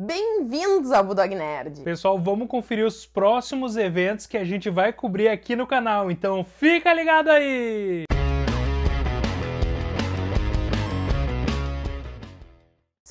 Bem-vindos ao Budog Nerd! Pessoal, vamos conferir os próximos eventos que a gente vai cobrir aqui no canal, então fica ligado aí!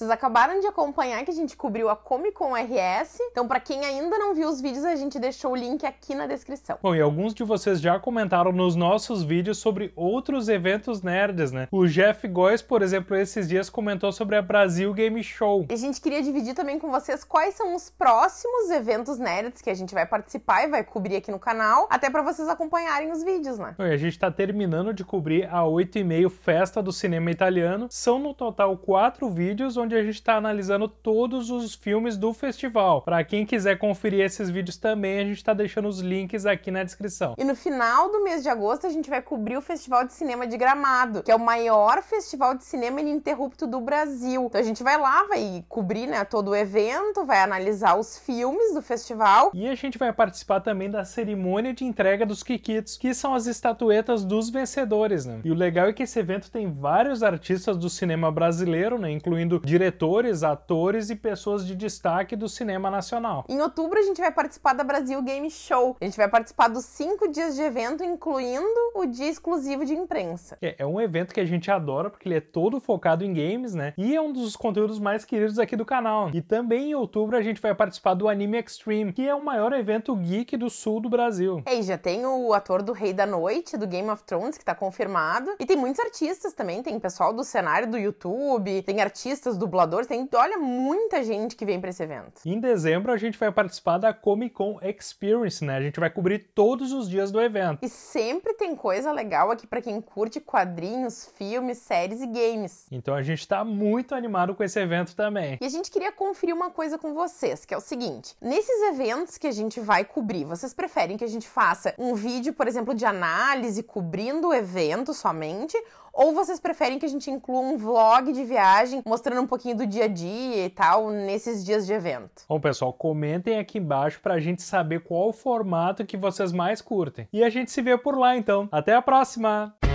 Vocês acabaram de acompanhar que a gente cobriu a Comic Con RS. Então, para quem ainda não viu os vídeos, a gente deixou o link aqui na descrição. Bom, e alguns de vocês já comentaram nos nossos vídeos sobre outros eventos nerds, né? O Jeff Goyes, por exemplo, esses dias comentou sobre a Brasil Game Show. E a gente queria dividir também com vocês quais são os próximos eventos nerds que a gente vai participar e vai cobrir aqui no canal, até para vocês acompanharem os vídeos, né? E a gente tá terminando de cobrir a 8 e meio Festa do Cinema Italiano. São no total quatro vídeos onde onde a gente está analisando todos os filmes do festival. Para quem quiser conferir esses vídeos também, a gente está deixando os links aqui na descrição. E no final do mês de agosto, a gente vai cobrir o Festival de Cinema de Gramado, que é o maior festival de cinema ininterrupto do Brasil. Então a gente vai lá, vai cobrir né, todo o evento, vai analisar os filmes do festival. E a gente vai participar também da cerimônia de entrega dos Kikitos, que são as estatuetas dos vencedores. Né? E o legal é que esse evento tem vários artistas do cinema brasileiro, né, incluindo diretores diretores, atores e pessoas de destaque do cinema nacional. Em outubro, a gente vai participar da Brasil Game Show. A gente vai participar dos cinco dias de evento, incluindo o dia exclusivo de imprensa. É, é um evento que a gente adora, porque ele é todo focado em games, né? E é um dos conteúdos mais queridos aqui do canal. E também em outubro, a gente vai participar do Anime Extreme, que é o maior evento geek do sul do Brasil. É, e já tem o ator do Rei da Noite, do Game of Thrones, que tá confirmado. E tem muitos artistas também, tem pessoal do cenário do YouTube, tem artistas do dubladores, tem, olha, muita gente que vem para esse evento. Em dezembro, a gente vai participar da Comic Con Experience, né? A gente vai cobrir todos os dias do evento. E sempre tem coisa legal aqui para quem curte quadrinhos, filmes, séries e games. Então a gente tá muito animado com esse evento também. E a gente queria conferir uma coisa com vocês, que é o seguinte: nesses eventos que a gente vai cobrir, vocês preferem que a gente faça um vídeo, por exemplo, de análise cobrindo o evento somente? Ou vocês preferem que a gente inclua um vlog de viagem mostrando um pouquinho pouquinho do dia a dia e tal nesses dias de evento. Bom, pessoal, comentem aqui embaixo pra gente saber qual o formato que vocês mais curtem. E a gente se vê por lá então. Até a próxima!